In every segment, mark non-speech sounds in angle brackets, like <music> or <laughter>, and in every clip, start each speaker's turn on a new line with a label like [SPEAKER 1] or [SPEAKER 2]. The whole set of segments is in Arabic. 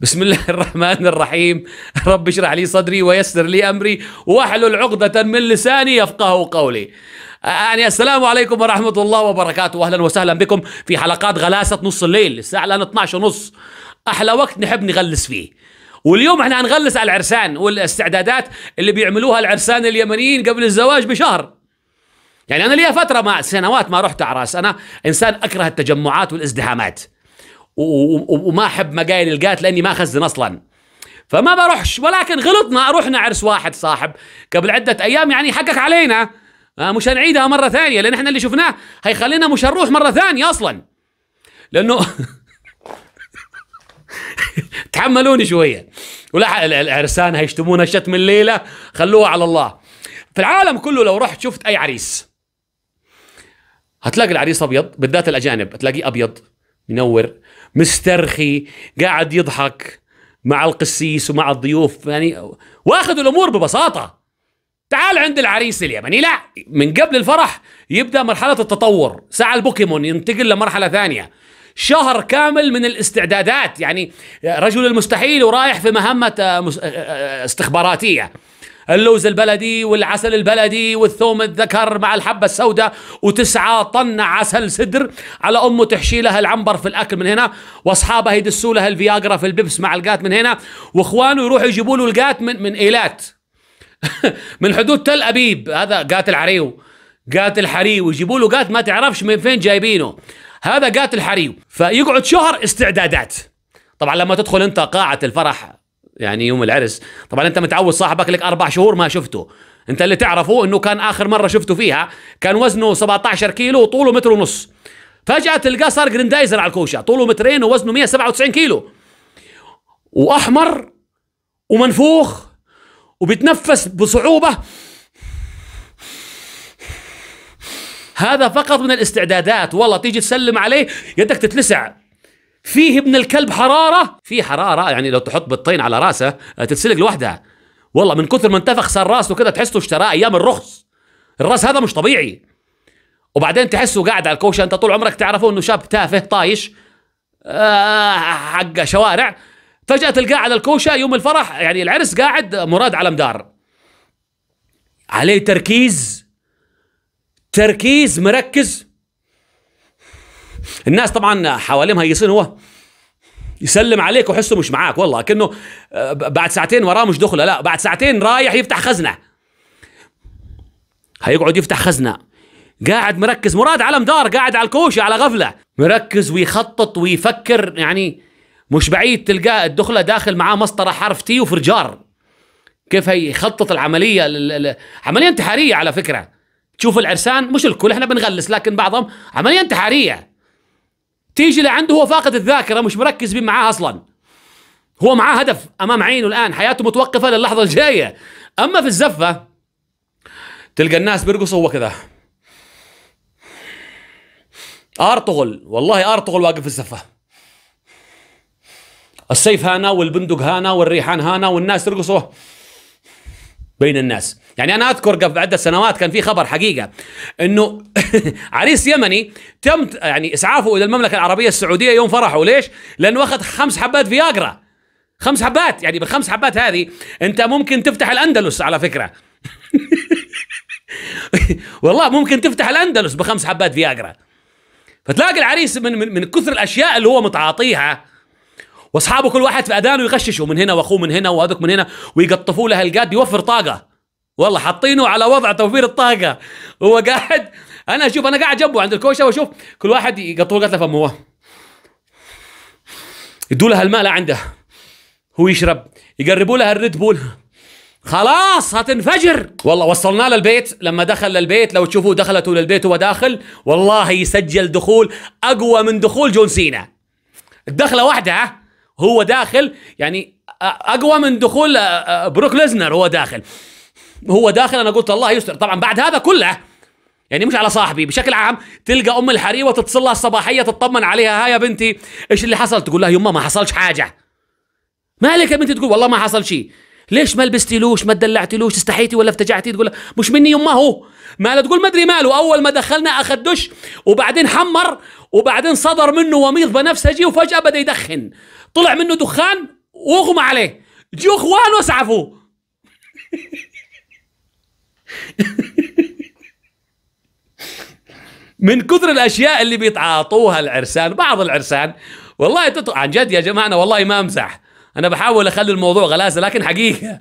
[SPEAKER 1] بسم الله <laughs> الرحمن الرحيم رب اشرح لي صدري ويسر لي امري واحلل عقدة من لساني يفقه قولي يعني السلام عليكم ورحمة الله وبركاته واهلا وسهلا بكم في حلقات غلاسة نص الليل الساعة الان 12 ونص احلى وقت نحب نغلس فيه واليوم احنا هنغلس على العرسان والاستعدادات اللي بيعملوها العرسان اليمنيين قبل الزواج بشهر يعني انا لي فترة ما سنوات ما رحت اعراس انا انسان اكره التجمعات والازدحامات وما احب مقايل القات لاني ما اخزن اصلا فما بروحش ولكن غلطنا رحنا عرس واحد صاحب قبل عده ايام يعني حقك علينا آه، مش هنعيدها مره ثانيه لان احنا اللي شفناه هيخلينا مش هنروح مره ثانيه اصلا لانه <laughs> تحملوني شويه ولا العرسان هيشتمونا شتم الليله خلوها على الله في العالم كله لو رحت شفت اي عريس هتلاقي العريس ابيض بالذات الاجانب هتلاقيه ابيض منور مسترخي قاعد يضحك مع القسيس ومع الضيوف يعني واخذ الامور ببساطه تعال عند العريس اليمني لا من قبل الفرح يبدا مرحله التطور ساعه البوكيمون ينتقل لمرحله ثانيه شهر كامل من الاستعدادات يعني رجل المستحيل ورايح في مهمه آه، آه، آه، استخباراتيه اللوز البلدي والعسل البلدي والثوم الذكر مع الحبة السوداء وتسعة طن عسل سدر على أمه تحشي لها العنبر في الأكل من هنا وأصحابها يدسوا لها الفياجرا في البيبس مع القات من هنا وإخوانه يروحوا يجيبوا له القات من, من إيلات <laughs> من حدود تل أبيب هذا قات العريو قات الحريو يجيبوا له قات ما تعرفش من فين جايبينه هذا قات الحريو فيقعد شهر استعدادات طبعا لما تدخل انت قاعة الفرح يعني يوم العرس طبعا انت متعود صاحبك لك اربع شهور ما شفته انت اللي تعرفه انه كان اخر مره شفته فيها كان وزنه 17 كيلو وطوله متر ونص فجاه تلقاه صار جريندايزر على الكوشه طوله مترين ووزنه 197 كيلو واحمر ومنفوخ وبتنفس بصعوبه هذا فقط من الاستعدادات والله تيجي تسلم عليه يدك تتلسع فيه ابن الكلب حراره في حراره يعني لو تحط بالطين على راسه آه، تتسلق لوحدها والله من كثر ما انتفخ صار راسه كده تحسه اشتراه ايام الرخص الراس هذا مش طبيعي وبعدين تحسه قاعد على الكوشه انت طول عمرك تعرفه انه شاب تافه طايش آه حق شوارع فجاه تلقاه على الكوشه يوم الفرح يعني العرس قاعد مراد على مدار عليه تركيز تركيز مركز الناس طبعا حواليهم هيصين هو يسلم عليك وحسه مش معاك والله كأنه آه، بعد ساعتين وراه مش دخله لا بعد ساعتين رايح يفتح خزنة هيقعد يفتح خزنة قاعد مركز مراد على مدار قاعد على الكوشة على غفلة مركز ويخطط ويفكر يعني مش بعيد تلقاه الدخلة داخل معاه مسطرة حرف تي وفرجار كيف هيخطط العملية عملية انتحارية على فكرة تشوف العرسان مش الكل احنا بنغلس لكن بعضهم عملية انتحارية تيجي لعنده هو فاقد الذاكره مش مركز بيه معاه اصلا هو معاه هدف امام عينه الان حياته متوقفه للحظه الجايه اما في الزفه تلقى الناس بيرقصوا هو كذا ارطغل والله ارطغل واقف في الزفه السيف هانا والبندق هانا والريحان هانا والناس ترقصوا بين الناس يعني أنا أذكر قبل عدة سنوات كان في خبر حقيقة أنه <laughs> عريس يمني تم يعني إسعافه إلى المملكة العربية السعودية يوم فرحه ليش؟ لأنه أخذ خمس حبات فياجرا خمس حبات يعني بالخمس حبات هذه أنت ممكن تفتح الأندلس على فكرة <laughs> والله ممكن تفتح الأندلس بخمس حبات فياجرا فتلاقي العريس من, من, من كثر الأشياء اللي هو متعاطيها واصحابه كل واحد في اذانه يغششه من هنا واخوه من هنا وهذوك من هنا ويقطفوا له القاد يوفر طاقه والله حاطينه على وضع توفير الطاقه هو قاعد انا اشوف انا قاعد جنبه عند الكوشه واشوف كل واحد يقطفوا قتله فمه يدوا لها الماء لا عنده هو يشرب يقربوا لها الريد بول خلاص هتنفجر والله وصلنا للبيت لما دخل للبيت لو تشوفوا دخلته للبيت وهو داخل والله يسجل دخول اقوى من دخول جون سينا الدخله واحده هو داخل يعني اقوى من دخول بروك ليزنر هو داخل هو داخل انا قلت الله يستر طبعا بعد هذا كله يعني مش على صاحبي بشكل عام تلقى ام الحريوه تتصل لها الصباحيه تطمن عليها ها يا بنتي ايش اللي حصل تقول لها يما ما حصلش حاجه مالك يا بنتي تقول والله ما حصل شيء ليش ما لبستيلوش ما دلعتيلوش استحيتي ولا افتجعتي تقول مش مني يما هو ما لا تقول ما ادري ماله اول ما دخلنا اخذ دش وبعدين حمر وبعدين صدر منه وميض بنفسجي وفجاه بدا يدخن طلع منه دخان واغمى عليه جو اخوانه اسعفوه من كثر الاشياء اللي بيتعاطوها العرسان بعض العرسان والله تطلع عن جد يا جماعه والله ما امزح انا بحاول اخلي الموضوع غلاسه لكن حقيقه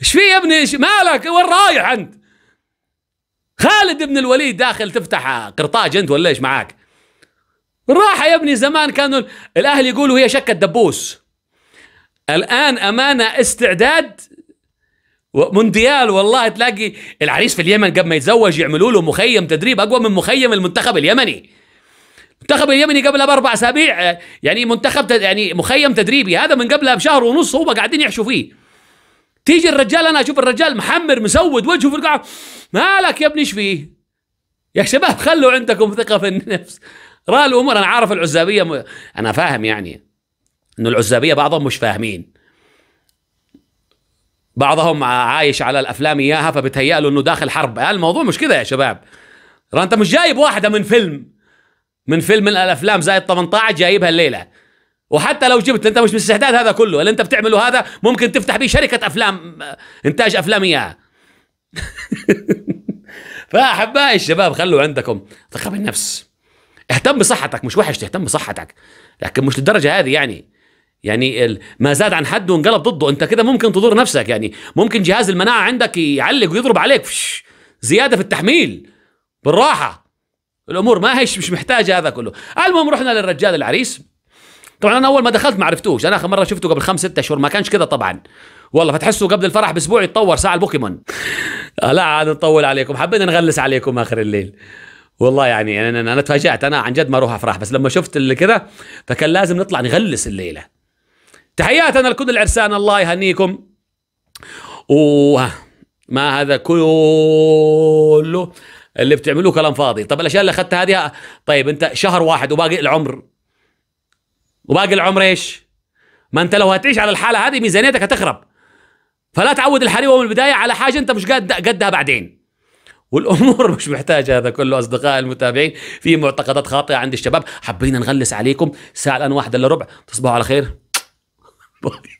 [SPEAKER 1] ايش في يا ابني ايش مالك وين رايح انت خالد بن الوليد داخل تفتح قرطاج انت ولا ايش معاك راح يا ابني زمان كانوا الاهل يقولوا هي شكه دبوس الان امانه استعداد مونديال والله تلاقي العريس في اليمن قبل ما يتزوج يعملوا له مخيم تدريب اقوى من مخيم المنتخب اليمني المنتخب اليمني قبلها باربع اسابيع آه، يعني منتخب يعني مخيم تدريبي هذا من قبلها بشهر ونص هم قاعدين يحشوا فيه تيجي الرجال انا اشوف الرجال محمر مسود وجهه في القاعه مالك يا ابني ايش فيه؟ يا شباب خلوا عندكم ثقه في النفس رأى الامور انا عارف العزابيه م... انا فاهم يعني انه العزابيه بعضهم مش فاهمين بعضهم عايش على الافلام اياها فبتهيأ له انه داخل حرب الموضوع مش كذا يا شباب رأى انت مش جايب واحده من فيلم من فيلم من الافلام زائد 18 جايبها الليله وحتى لو جبت انت مش مستعداد هذا كله اللي انت بتعمله هذا ممكن تفتح به شركه افلام انتاج افلام اياها <laughs> فاحبائي الشباب خلوا عندكم ثقه بالنفس اهتم بصحتك مش وحش تهتم بصحتك لكن مش للدرجه هذه يعني يعني ما زاد عن حد وانقلب ضده انت كده ممكن تضر نفسك يعني ممكن جهاز المناعه عندك يعلق ويضرب عليك زياده في التحميل بالراحه الامور ما هيش مش محتاجه هذا كله المهم رحنا للرجال العريس طبعا انا اول ما دخلت ما عرفتوش انا اخر مره شفته قبل خمس ستة اشهر ما كانش كذا طبعا والله فتحسوا قبل الفرح باسبوع يتطور ساعه البوكيمون <laughs> لا عاد نطول عليكم حبينا نغلس عليكم اخر الليل والله يعني انا انا تفاجات انا عن جد ما اروح افرح بس لما شفت اللي كذا فكان لازم نطلع نغلس الليله تحياتنا لكل العرسان الله يهنيكم و ما هذا كله اللي بتعملوه كلام فاضي طب الاشياء اللي اخذتها هذه طيب انت شهر واحد وباقي العمر وباقي العمر ايش ما انت لو هتعيش على الحاله هذه ميزانيتك هتخرب فلا تعود الحريوه من البدايه على حاجه انت مش قد قدها بعدين والامور مش محتاجه هذا كله اصدقائي المتابعين في معتقدات خاطئه عند الشباب حابين نغلس عليكم ساعه الان واحده الا ربع تصبحوا على خير باي <laughs>